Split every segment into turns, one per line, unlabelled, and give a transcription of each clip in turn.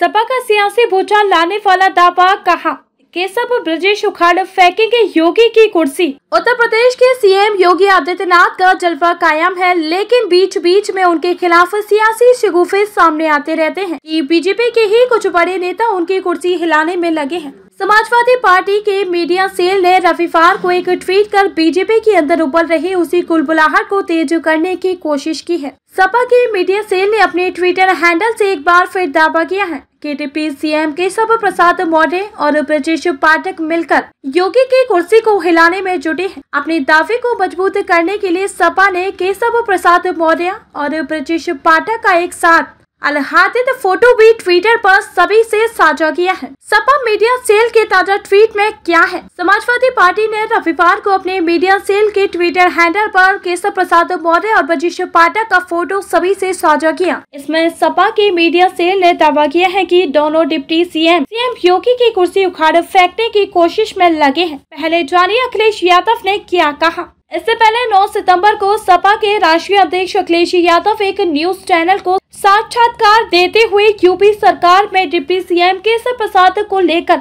सपा का सियासी भूचाल लाने वाला दावा कहा केशव ब्रजेश उखाड़ फेंकेंगे योगी की कुर्सी उत्तर प्रदेश के सीएम योगी आदित्यनाथ का जलवा कायम है लेकिन बीच बीच में उनके खिलाफ सियासी शगुफे सामने आते रहते हैं कि बीजेपी के ही कुछ बड़े नेता उनकी कुर्सी हिलाने में लगे हैं समाजवादी पार्टी के मीडिया सेल ने रविवार को एक ट्वीट कर बीजेपी के अंदर उबल रही उसी कुलबुलाहट को तेज करने की कोशिश की है सपा की मीडिया सेल ने अपने ट्विटर हैंडल से एक बार फिर दावा किया है केटीपीसीएम केशव प्रसाद मौर्य और ब्रजेश पाठक मिलकर योगी की कुर्सी को हिलाने में जुटे हैं अपने दावे को मजबूत करने के लिए सपा ने केशव प्रसाद मौर्य और ब्रजेश पाठक का एक साथ ने फोटो भी ट्विटर पर सभी से साझा किया है सपा मीडिया सेल के ताजा ट्वीट में क्या है समाजवादी पार्टी ने रविवार को अपने मीडिया सेल के ट्विटर हैंडल पर केशव प्रसाद मौर्य और ब्रजेश पाठक का फोटो सभी से साझा किया इसमें सपा के मीडिया सेल ने दावा किया है कि दोनों डिप्टी सीएम सीएम योगी की कुर्सी उखाड़ फेंकने की कोशिश में लगे है पहले जानिए अखिलेश यादव ने क्या कहा इससे पहले 9 सितंबर को सपा के राष्ट्रीय अध्यक्ष अखिलेश यादव एक न्यूज चैनल को साक्षात्कार देते हुए यूपी सरकार में डिप्टी सीएम केशव प्रसाद को लेकर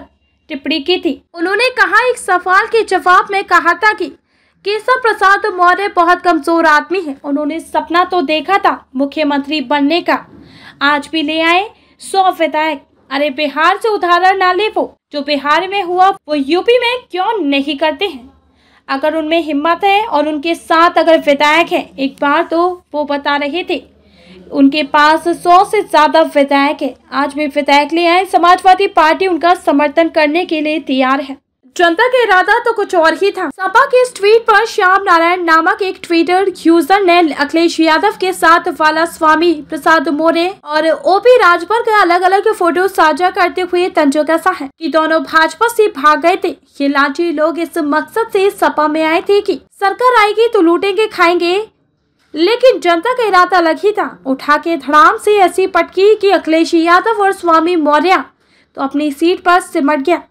टिप्पणी की थी उन्होंने कहा एक सवाल के जवाब में कहा था कि केशव प्रसाद मौर्य बहुत कमजोर आदमी है उन्होंने सपना तो देखा था मुख्यमंत्री बनने का आज भी ले आए सौ विधायक अरे बिहार से उदाहरण ना ले वो जो बिहार में हुआ वो यूपी में क्यों नहीं करते हैं अगर उनमें हिम्मत है और उनके साथ अगर विधायक है एक बार तो वो बता रहे थे उनके पास सौ से ज़्यादा विधायक है आज भी विधायक ले आए समाजवादी पार्टी उनका समर्थन करने के लिए तैयार है जनता का इरादा तो कुछ और ही था सपा के इस ट्वीट पर श्याम नारायण नामक एक ट्विटर यूजर ने अखिलेश यादव के साथ वाला स्वामी प्रसाद मोरे और ओपी राजभर के अलग अलग फोटो साझा करते हुए तंजो कसा है कि दोनों भाजपा से भाग गए थे ये लालची लोग इस मकसद से सपा में आए थे कि सरकार आएगी तो लूटेंगे खाएंगे लेकिन जनता का इरादा अलग ही था उठा के धड़ाम से ऐसी पटकी कि अखिलेश यादव और स्वामी मौर्य तो अपनी सीट पर सिमट गया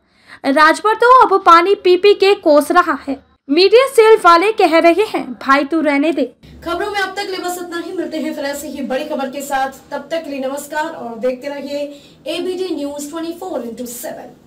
राजभर तो अब पानी पी पी के कोस रहा है मीडिया सेल वाले कह रहे हैं भाई तू रहने दे खबरों में अब तक ले बस इतना ही मिलते हैं फिर ऐसी ही बड़ी खबर के साथ तब तक लिए नमस्कार और देखते रहिए ABD news twenty four into seven